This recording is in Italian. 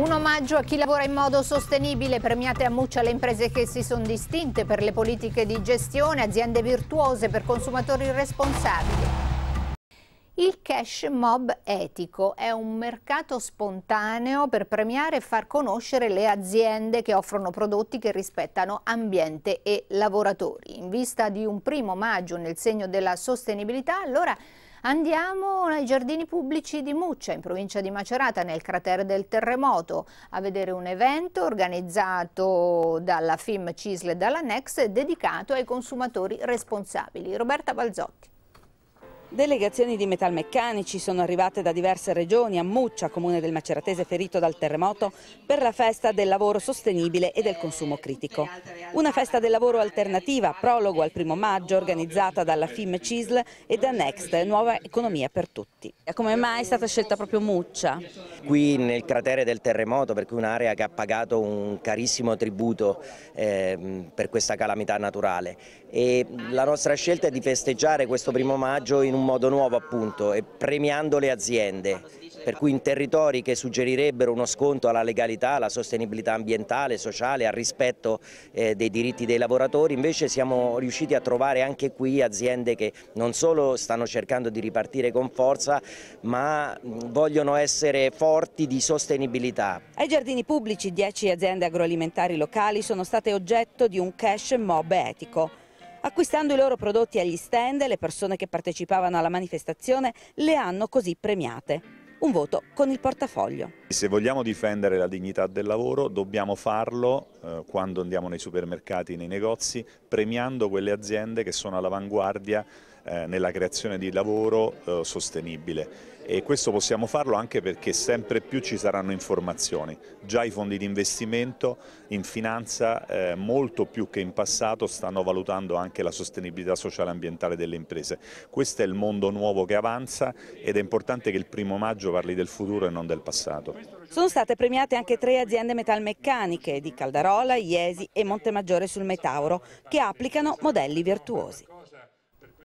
Un omaggio a chi lavora in modo sostenibile, premiate a Muccia le imprese che si sono distinte per le politiche di gestione, aziende virtuose per consumatori responsabili. Il cash mob etico è un mercato spontaneo per premiare e far conoscere le aziende che offrono prodotti che rispettano ambiente e lavoratori. In vista di un primo maggio nel segno della sostenibilità, allora Andiamo ai giardini pubblici di Muccia, in provincia di Macerata, nel cratere del terremoto, a vedere un evento organizzato dalla FIM CISL e dalla NEX dedicato ai consumatori responsabili. Roberta Balzotti. Delegazioni di metalmeccanici sono arrivate da diverse regioni a Muccia, comune del Maceratese ferito dal terremoto, per la festa del lavoro sostenibile e del consumo critico. Una festa del lavoro alternativa, prologo al primo maggio, organizzata dalla FIM CISL e da Next, Nuova Economia per Tutti. Come mai è stata scelta proprio Muccia? Qui nel cratere del terremoto, perché cui un'area che ha pagato un carissimo tributo eh, per questa calamità naturale. E la nostra scelta è di festeggiare questo primo maggio in un un modo nuovo appunto e premiando le aziende, per cui in territori che suggerirebbero uno sconto alla legalità, alla sostenibilità ambientale, sociale, al rispetto eh, dei diritti dei lavoratori, invece siamo riusciti a trovare anche qui aziende che non solo stanno cercando di ripartire con forza, ma vogliono essere forti di sostenibilità. Ai giardini pubblici 10 aziende agroalimentari locali sono state oggetto di un cash mob etico. Acquistando i loro prodotti agli stand, le persone che partecipavano alla manifestazione le hanno così premiate. Un voto con il portafoglio. Se vogliamo difendere la dignità del lavoro dobbiamo farlo eh, quando andiamo nei supermercati, nei negozi, premiando quelle aziende che sono all'avanguardia eh, nella creazione di lavoro eh, sostenibile e questo possiamo farlo anche perché sempre più ci saranno informazioni. Già i fondi di investimento in finanza eh, molto più che in passato stanno valutando anche la sostenibilità sociale e ambientale delle imprese. Questo è il mondo nuovo che avanza ed è importante che il primo maggio parli del futuro e non del passato. Sono state premiate anche tre aziende metalmeccaniche di Caldarola, Iesi e Montemaggiore sul Metauro che applicano modelli virtuosi.